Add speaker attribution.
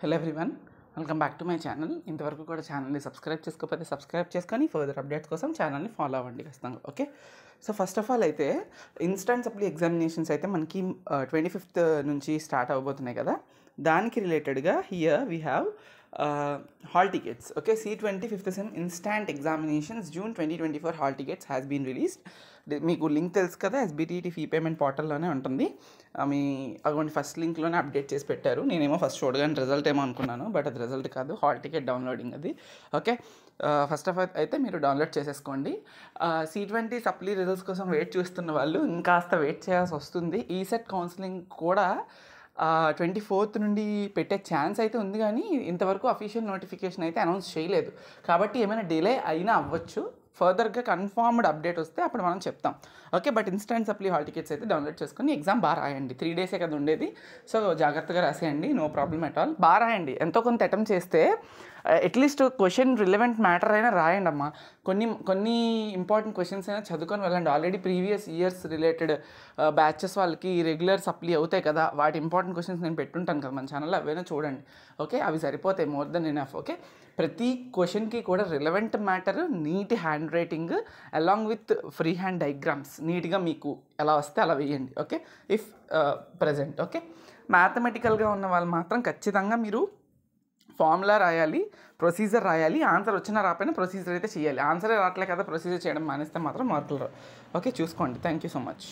Speaker 1: hello everyone welcome back to my channel ఇంతవరకు కూడా ఛానల్ని సబ్స్క్రైబ్ చేసుకోకపోతే సబ్స్క్రైబ్ చేసుకొని ఫర్దర్ అప్డేట్స్ కోసం ఛానల్ని ఫాలో అవ్వండి ఖచ్చితంగా okay so first of all అయితే ఇన్స్టెంట్ సప్లీ ఎగ్జామినేషన్స్ అయితే మనకి ట్వంటీ ఫిఫ్త్ నుంచి స్టార్ట్ అవ్వబోతున్నాయి కదా దానికి రిలేటెడ్గా here we have hall tickets okay C twenty fifth sem instant examinations June twenty twenty four hall tickets has been released మీకు link తెలుసు కదా ఎస్బీటీటీ ఫీ పేమెంట్ పోర్టల్లోనే ఉంటుంది మీ అటువంటి ఫస్ట్ లింక్లోనే అప్డేట్ చేసి పెట్టారు నేనేమో ఫస్ట్ చూడగానే రిజల్ట్ ఏమో అనుకున్నాను బట్ అది రిజల్ట్ కాదు హాల్ టికెట్ డౌన్లోడింగ్ అది ఓకే ఫస్ట్ ఆఫ్ ఆల్ అయితే మీరు డౌన్లోడ్ చేసేసుకోండి సి ట్వంటీ సప్లీ రిజల్ట్స్ కోసం వెయిట్ చూస్తున్న వాళ్ళు ఇంకాస్త వెయిట్ చేయాల్సి వస్తుంది ఈసెట్ e కౌన్సిలింగ్ కూడా ట్వంటీ ఫోర్త్ నుండి పెట్టే ఛాన్స్ అయితే ఉంది కానీ ఇంతవరకు అఫీషియల్ నోటిఫికేషన్ అయితే అనౌన్స్ చేయలేదు కాబట్టి ఏమైనా డిలే అయినా అవ్వచ్చు ఫర్దర్గా కన్ఫర్మ్డ్ అప్డేట్ వస్తే అప్పుడు మనం చెప్తాం okay but instant supply hall tickets అయితే డౌన్లోడ్ చేసుకుని ఎగ్జామ్ బాగా రాయండి త్రీ డేసే కదా ఉండేది సో జాగ్రత్తగా రాసేయండి నో ప్రాబ్లమ్ అట్ ఆల్ బాగా రాయండి ఎంతో కొంత అటెంప్ట్ చేస్తే అట్లీస్ట్ క్వశ్చన్ రిలవెంట్ మ్యాటర్ అయినా రాయండి అమ్మా కొన్ని కొన్ని ఇంపార్టెంట్ క్వశ్చన్స్ అయినా చదువుకొని వెళ్ళండి already previous years related batches వాళ్ళకి రెగ్యులర్ సప్లీ అవుతాయి కదా వాటి ఇంపార్టెంట్ క్వశ్చన్స్ నేను పెట్టుంటాను కదా మన ఛానల్లో అవైనా చూడండి ఓకే అవి సరిపోతాయి మోర్ దెన్ ఎనఫ్ ఓకే ప్రతి క్వశ్చన్కి కూడా relevant matter neat handwriting along with free hand diagrams నీట్గా మీకు ఎలా వస్తే అలా వేయండి ఓకే ఇఫ్ ప్రజెంట్ ఓకే మ్యాథమెటికల్గా ఉన్న వాళ్ళు మాత్రం ఖచ్చితంగా మీరు ఫార్ములా రాయాలి ప్రొసీజర్ రాయాలి ఆన్సర్ వచ్చినా రాకపోయినా ప్రొసీజర్ అయితే చేయాలి ఆన్సరే రావట్లే కదా ప్రొసీజర్ చేయడం మానేస్తే మాత్రం మార్కులు రావు ఓకే చూసుకోండి థ్యాంక్ యూ సో మచ్